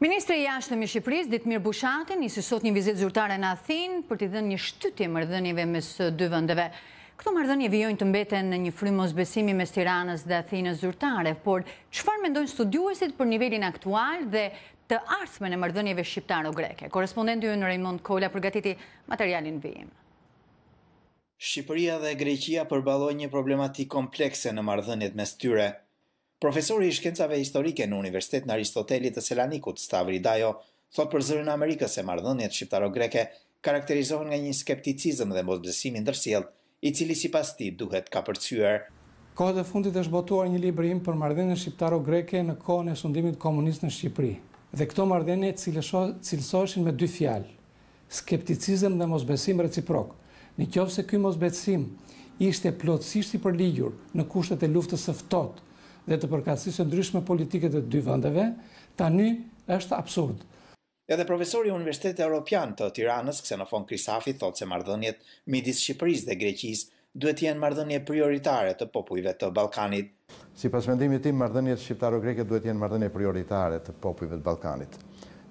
Ministre i jashtëm i Shqipëris, Ditmir Bushati, njësë sot një vizit zhurtare në Athin për t'i dhe një shtytje mërdhënjive mes dy vëndëve. Këto mërdhënje vjojnë të mbeten në një frymos besimi mes Tiranës dhe Athinës zhurtare, por qëfar mendojnë studiuesit për nivelin aktual dhe të arsme në mërdhënjive shqiptaro-greke? Korespondentu në Raymond Kolla përgatiti materialin vijim. Shqipëria dhe Greqia përbaloj një problematik komplekse në mardhënjet mes tyre. Profesori i shkencave historike në Universitet në Aristotelit të Selanikut, Stavri Dajo, thot për zërin Amerikës e mardhënjet shqiptaro-greke karakterizohen nga një skepticizm dhe mosbesim ndërsjellët, i cili sipas tij duhet ka përcyer. Kohët e fundit është botuar një librim për mardhënjën shqiptaro-greke në kohën e sundimit komunist në Shqipëri. Dhe këto mardhënjët cilësoheshin me dy fjalë, skepticizm dhe mosbesim reciprok. Në qoftë se ky mosbesim ishte plotësisht i përligjur në kushtet e luftës së ftohtë, dhe të përkatësisë ndryshme politike të dy vëndeve, tani është absurd. Edhe profesori Universitet Europian të Tiranës, fond Krisafi, thotë se mardhënjet midis Shqipëris dhe Greqis duhet të jenë mardhënje prioritare të popujve të Balkanit. Si pas mendimit tim, mardhënjet Shqiptaro-Greke duhet të jenë mardhënje prioritare të popujve të Balkanit.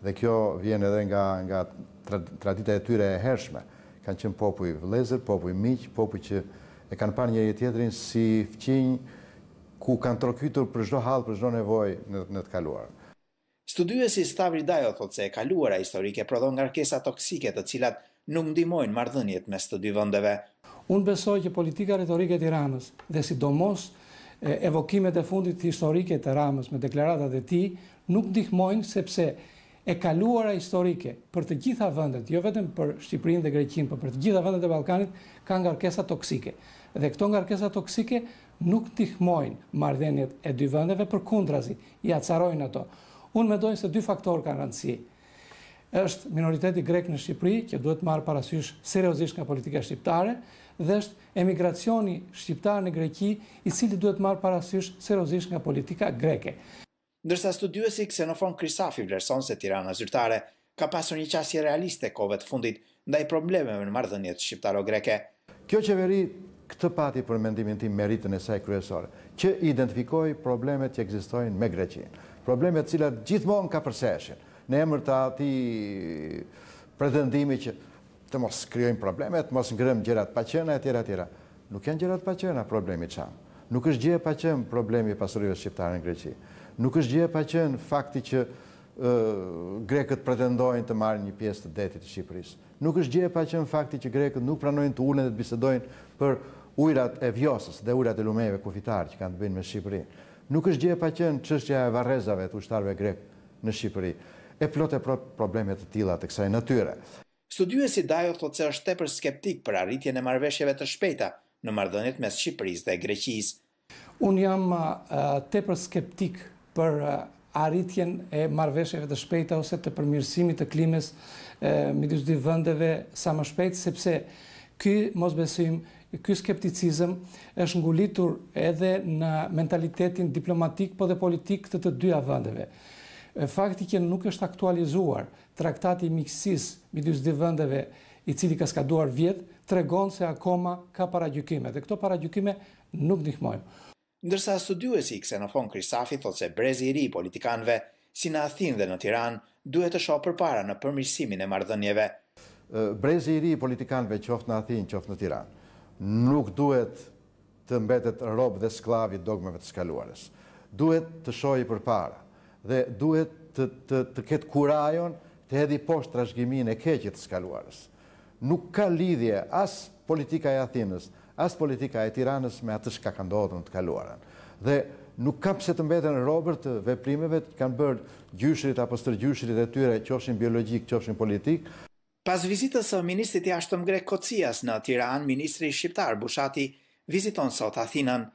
Dhe kjo vjen edhe nga, nga tradita e tyre e hershme. Kanë qenë popuj vlezër, popuj miq, popuj që e kanë parë njëri tjetrin si fqinjë, ku kanë trokytur për çdo hall, për çdo nevojë në të kaluar. Studiuesi Stavri Dajo thotë se e kaluara historike prodhon ngarkesa toksike të cilat nuk ndihmojnë marrëdhëniet mes studi vëndeve. vendeve. Unë besoj që politika retorike e Tiranës dhe sidomos evokimet e fundit historike të Ramës me deklaratat e tij nuk ndihmojnë sepse e kaluara historike për të gjitha vendet, jo vetëm për Shqipërinë dhe Greqinë, por për të gjitha vendet e Ballkanit ka ngarkesa toksike. Dhe këto ngarkesa toksike nuk tihmojnë mardhenjet e dy vëndeve për kundrazi, i acarojnë ato. Unë me dojnë se dy faktorë kanë rëndësi. Êshtë minoriteti grek në Shqipëri, kjo duhet marë parasysh seriozisht nga politika shqiptare, dhe është emigracioni shqiptar në greki, i cili duhet marë parasysh seriozisht nga politika greke. Ndërsa studiuesi Xenofon Krisafi vlerëson se tirana zyrtare ka pasur një qasje realiste kove të fundit ndaj problemeve në mardhenjet shqiptaro-greke. Kjo qeveri këtë pati për mendimin ti meritën e saj kryesore, që identifikoj problemet që egzistojnë me Greqinë. Problemet cilat gjithmonë ka përseshin, në emër të ati pretendimi që të mos kryojnë problemet, mos ngrëm gjerat pacena, etjera, etjera. Nuk janë gjerat pacena problemi qamë. Nuk është gjerë pacen problemi pasurive shqiptare në Greqinë. Nuk është gjerë pacen fakti që grekët pretendojnë të marrë një pjesë të detit të Shqipërisë. Nuk është gjerë pacen fakti që grekët nuk pranojnë të ullën dhe të bisedojnë për ujrat e vjosës dhe ujrat e lumeve kufitarë që kanë të bëjnë me Shqipëri. Nuk është gjepa qënë qështja e varezave të ushtarve grekë në Shqipëri. E plot e problemet të tila të kësaj natyre. Studiu e si Dajo thotë se është tepër skeptik për arritje në marveshjeve të shpeta në mardënit mes Shqipëris dhe Greqis. Unë jam tepër skeptik për arritjen e marveshjeve të shpejta ose të përmirësimit të klimes midis dy vëndeve sa më shpejt, sepse ky mos besim ky skepticizëm është ngulitur edhe në mentalitetin diplomatik po dhe politik të të dyja vendeve. Fakti që nuk është aktualizuar traktati i miksis midis dy vendeve i cili ka skaduar vjet tregon se akoma ka paragjykime dhe këto paragjykime nuk ndihmojnë. Ndërsa studiuesi i Xenofon Krisafi thot se brezi i ri i politikanve, si në Athinë dhe në Tiranë duhet të shohë përpara në përmirësimin e marrëdhënieve. Brezi i ri i politikanve qoftë në Athinë, qoftë në Tiranë, nuk duhet të mbetet robë dhe sklavi dogmeve të skaluarës. Duhet të shojë për para dhe duhet të ketë kurajon të edhi poshtë trashgimin e keqit të skaluarës. Nuk ka lidhje as politika e Athinës, as politika e Tiranës me atës ka këndodhën të kaluarën. Dhe nuk ka pëse të mbetën robër të veprimeve të kanë bërë gjyshrit apo stërgjyshrit e tyre qoshin biologik, qoshin politik, Pas vizitës së ministrit i ashtëm grek Kocias në Tiran, ministri shqiptar Bushati viziton sot Athinën.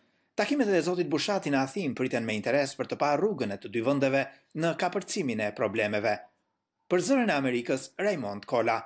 Takimet e Zotit Bushati në Athin priten me interes për të parë rrugën e të dy vendeve në kapërcimin e problemeve. Për zërin e Amerikës, Raymond Kola.